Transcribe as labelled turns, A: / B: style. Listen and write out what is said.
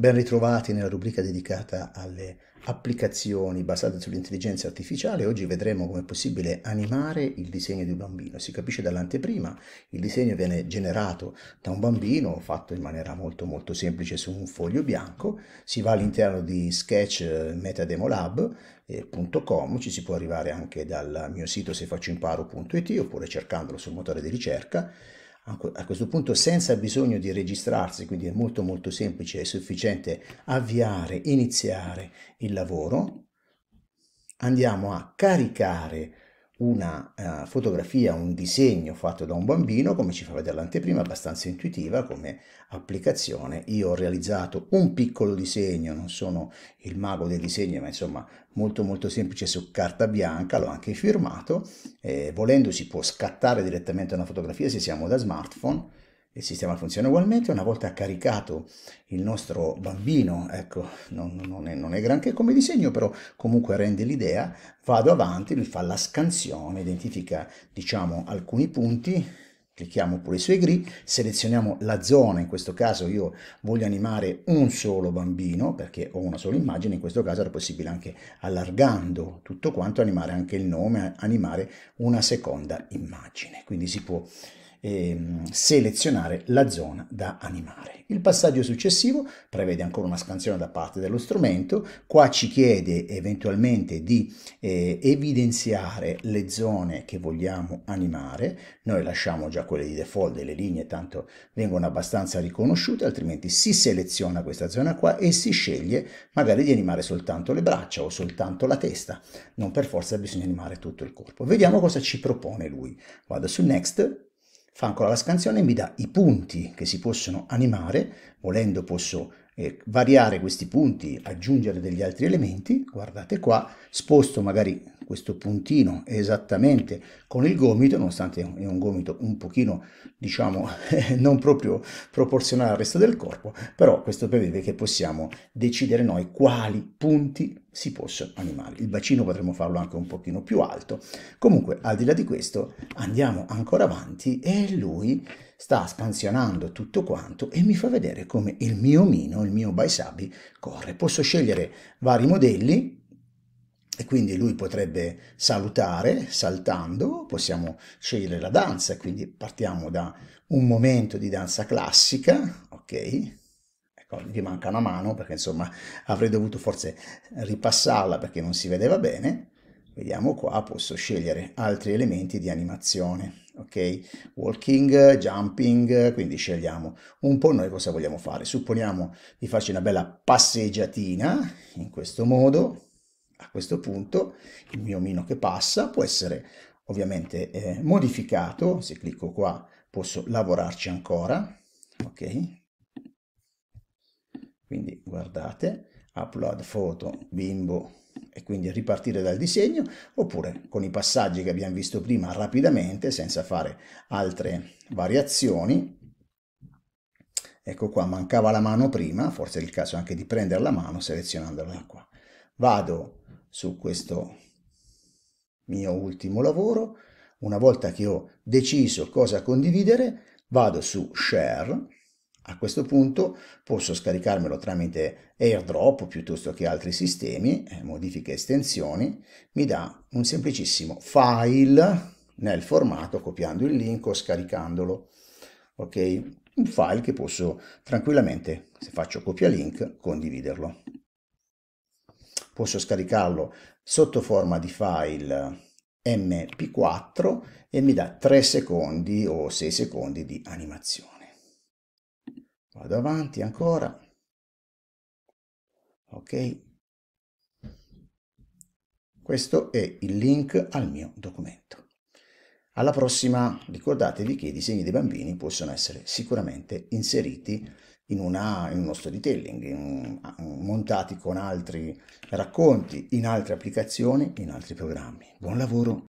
A: Ben ritrovati nella rubrica dedicata alle applicazioni basate sull'intelligenza artificiale. Oggi vedremo come è possibile animare il disegno di un bambino. Si capisce dall'anteprima, il disegno viene generato da un bambino, fatto in maniera molto molto semplice su un foglio bianco. Si va all'interno di sketchmetademolab.com, eh, eh, ci si può arrivare anche dal mio sito sefaccimparo.it oppure cercandolo sul motore di ricerca a questo punto senza bisogno di registrarsi, quindi è molto molto semplice, è sufficiente avviare, iniziare il lavoro. Andiamo a caricare una uh, fotografia, un disegno fatto da un bambino, come ci fa vedere l'anteprima, abbastanza intuitiva come applicazione. Io ho realizzato un piccolo disegno, non sono il mago dei disegni, ma insomma molto molto semplice su carta bianca, l'ho anche firmato. Eh, volendo si può scattare direttamente una fotografia se siamo da smartphone, il sistema funziona ugualmente, una volta caricato il nostro bambino, ecco, non, non, è, non è, granché come disegno, però comunque rende l'idea, vado avanti, lui fa la scansione, identifica, diciamo, alcuni punti, clicchiamo pure sui gri, selezioniamo la zona, in questo caso io voglio animare un solo bambino, perché ho una sola immagine, in questo caso era possibile anche allargando tutto quanto, animare anche il nome, animare una seconda immagine, quindi si può eh, selezionare la zona da animare. Il passaggio successivo prevede ancora una scansione da parte dello strumento, qua ci chiede eventualmente di eh, evidenziare le zone che vogliamo animare, noi lasciamo già quelle di default delle linee, tanto vengono abbastanza riconosciute, altrimenti si seleziona questa zona qua e si sceglie magari di animare soltanto le braccia o soltanto la testa, non per forza bisogna animare tutto il corpo. Vediamo cosa ci propone lui. Vado su Next, fa ancora la scansione e mi dà i punti che si possono animare, volendo posso eh, variare questi punti, aggiungere degli altri elementi, guardate qua, sposto magari questo puntino esattamente con il gomito, nonostante è un gomito un pochino, diciamo, non proprio proporzionale al resto del corpo, però questo prevede che possiamo decidere noi quali punti si possono animare. Il bacino potremmo farlo anche un pochino più alto. Comunque, al di là di questo, andiamo ancora avanti e lui sta spansionando tutto quanto e mi fa vedere come il mio Mino, il mio Baisabi, corre. Posso scegliere vari modelli, e quindi lui potrebbe salutare saltando, possiamo scegliere la danza, quindi partiamo da un momento di danza classica, ok? Ecco, gli manca una mano perché insomma avrei dovuto forse ripassarla perché non si vedeva bene. Vediamo qua, posso scegliere altri elementi di animazione, ok? Walking, jumping, quindi scegliamo un po' noi cosa vogliamo fare. Supponiamo di farci una bella passeggiatina in questo modo, a questo punto il mio omino che passa può essere ovviamente eh, modificato, se clicco qua posso lavorarci ancora, ok? Quindi guardate, upload foto, bimbo e quindi ripartire dal disegno, oppure con i passaggi che abbiamo visto prima rapidamente, senza fare altre variazioni. Ecco qua, mancava la mano prima, forse è il caso anche di prendere la mano selezionandola qua. Vado su questo mio ultimo lavoro. Una volta che ho deciso cosa condividere, vado su share. A questo punto posso scaricarmelo tramite airdrop piuttosto che altri sistemi, eh, modifiche estensioni, mi dà un semplicissimo file nel formato copiando il link o scaricandolo. Ok, un file che posso tranquillamente, se faccio copia link, condividerlo posso scaricarlo sotto forma di file mp4 e mi dà 3 secondi o 6 secondi di animazione. Vado avanti ancora. Ok. Questo è il link al mio documento. Alla prossima ricordatevi che i disegni dei bambini possono essere sicuramente inseriti in, una, in uno storytelling, in, montati con altri racconti, in altre applicazioni, in altri programmi. Buon lavoro!